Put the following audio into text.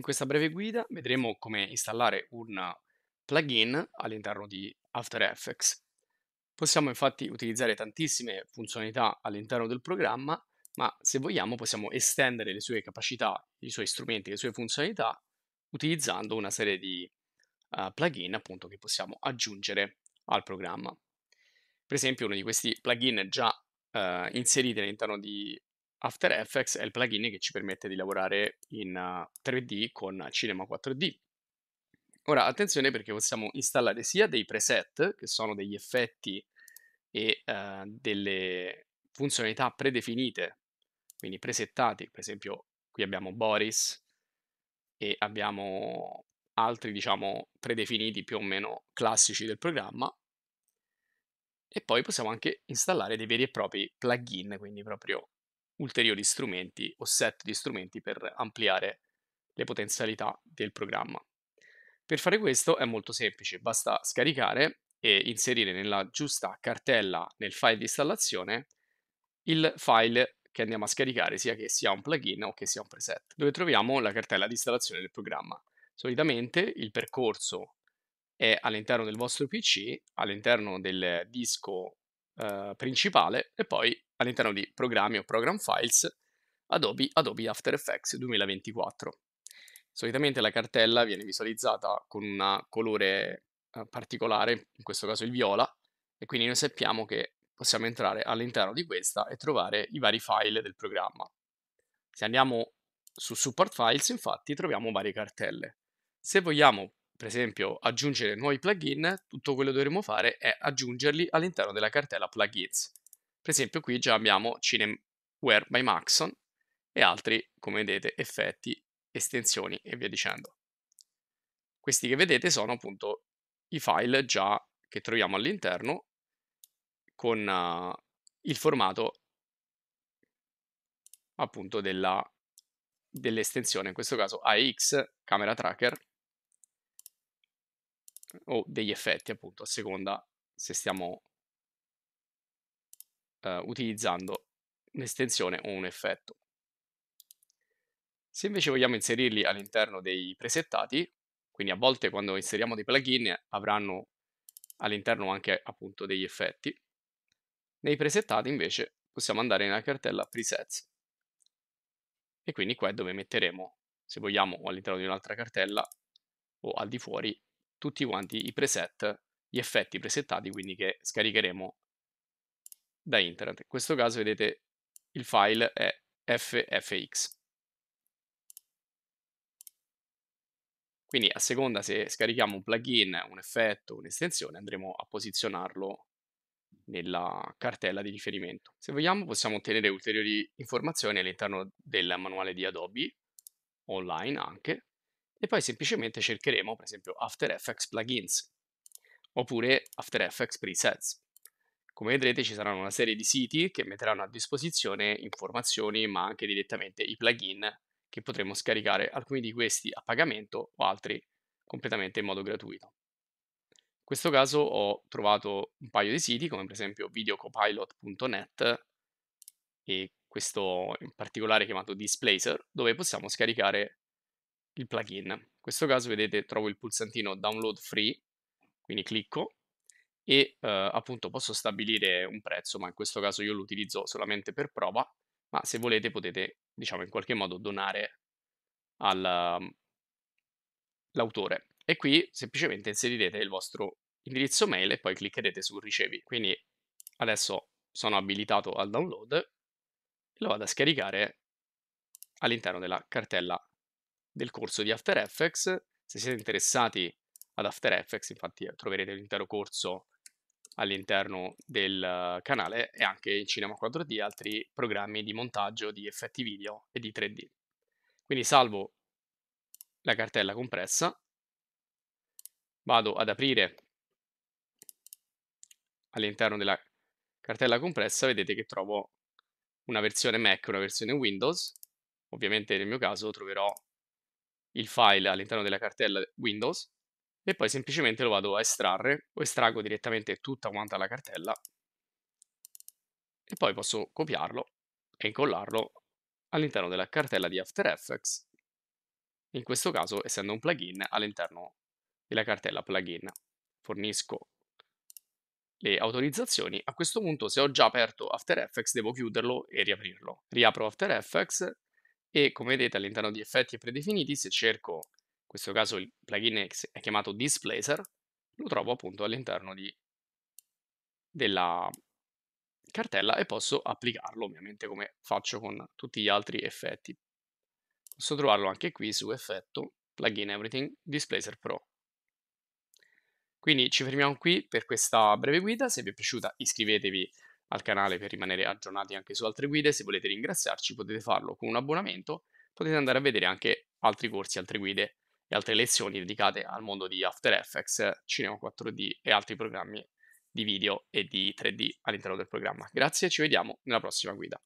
In questa breve guida vedremo come installare un plugin all'interno di After Effects. Possiamo infatti utilizzare tantissime funzionalità all'interno del programma, ma se vogliamo possiamo estendere le sue capacità, i suoi strumenti, le sue funzionalità utilizzando una serie di uh, plugin appunto che possiamo aggiungere al programma. Per esempio uno di questi plugin già uh, inseriti all'interno di After Effects è il plugin che ci permette di lavorare in 3D eh, con Cinema 4D. Ora, attenzione perché possiamo installare sia dei preset, che sono degli effetti e eh, delle funzionalità predefinite, quindi presettati, per esempio qui abbiamo Boris e abbiamo altri, diciamo, predefiniti più o meno classici del programma, e poi possiamo anche installare dei veri e propri plugin, quindi proprio ulteriori strumenti o set di strumenti per ampliare le potenzialità del programma. Per fare questo è molto semplice, basta scaricare e inserire nella giusta cartella nel file di installazione il file che andiamo a scaricare, sia che sia un plugin o che sia un preset, dove troviamo la cartella di installazione del programma. Solitamente il percorso è all'interno del vostro PC, all'interno del disco eh, principale e poi all'interno di programmi o program files Adobe, Adobe After Effects 2024. Solitamente la cartella viene visualizzata con un colore eh, particolare, in questo caso il viola, e quindi noi sappiamo che possiamo entrare all'interno di questa e trovare i vari file del programma. Se andiamo su Support Files, infatti, troviamo varie cartelle. Se vogliamo, per esempio, aggiungere nuovi plugin, tutto quello che dovremo fare è aggiungerli all'interno della cartella Plugins. Per esempio qui già abbiamo Cinemware by Maxon e altri, come vedete, effetti, estensioni e via dicendo. Questi che vedete sono appunto i file già che troviamo all'interno con uh, il formato appunto dell'estensione, dell in questo caso AX, camera tracker o degli effetti appunto a seconda se stiamo eh, utilizzando un'estensione o un effetto. Se invece vogliamo inserirli all'interno dei presettati, quindi a volte quando inseriamo dei plugin avranno all'interno anche appunto degli effetti, nei presettati invece possiamo andare nella cartella presets e quindi qua è dove metteremo, se vogliamo, o all'interno di un'altra cartella o al di fuori, tutti quanti i preset, gli effetti presettati quindi che scaricheremo da internet. In questo caso vedete il file è ffx. Quindi a seconda se scarichiamo un plugin, un effetto, un'estensione, andremo a posizionarlo nella cartella di riferimento. Se vogliamo possiamo ottenere ulteriori informazioni all'interno del manuale di Adobe, online anche, e poi semplicemente cercheremo per esempio After Effects Plugins oppure After Effects Presets. Come vedrete ci saranno una serie di siti che metteranno a disposizione informazioni ma anche direttamente i plugin che potremo scaricare alcuni di questi a pagamento o altri completamente in modo gratuito. In questo caso ho trovato un paio di siti come per esempio videocopilot.net e questo in particolare chiamato Displacer dove possiamo scaricare il plugin. In questo caso vedete trovo il pulsantino download free, quindi clicco e eh, appunto posso stabilire un prezzo, ma in questo caso io lo utilizzo solamente per prova, ma se volete potete, diciamo, in qualche modo donare all'autore. Mhmm, e qui semplicemente inserirete il vostro indirizzo mail e poi cliccherete su ricevi. Quindi adesso sono abilitato al download e lo vado a scaricare all'interno della cartella del corso di After Effects. Se siete interessati ad After Effects, infatti troverete l'intero corso all'interno del canale e anche in Cinema 4D altri programmi di montaggio di effetti video e di 3D. Quindi salvo la cartella compressa, vado ad aprire all'interno della cartella compressa, vedete che trovo una versione Mac e una versione Windows. Ovviamente nel mio caso troverò il file all'interno della cartella Windows e poi semplicemente lo vado a estrarre o estraggo direttamente tutta quanta la cartella e poi posso copiarlo e incollarlo all'interno della cartella di After Effects, in questo caso essendo un plugin all'interno della cartella plugin. Fornisco le autorizzazioni, a questo punto se ho già aperto After Effects devo chiuderlo e riaprirlo. Riapro After Effects e come vedete all'interno di effetti predefiniti se cerco questo caso il plugin è chiamato Displacer, lo trovo appunto all'interno della cartella e posso applicarlo ovviamente come faccio con tutti gli altri effetti. Posso trovarlo anche qui su effetto, plugin everything, Displacer Pro. Quindi ci fermiamo qui per questa breve guida, se vi è piaciuta iscrivetevi al canale per rimanere aggiornati anche su altre guide, se volete ringraziarci potete farlo con un abbonamento, potete andare a vedere anche altri corsi, altre guide e altre lezioni dedicate al mondo di After Effects, Cinema 4D e altri programmi di video e di 3D all'interno del programma. Grazie e ci vediamo nella prossima guida.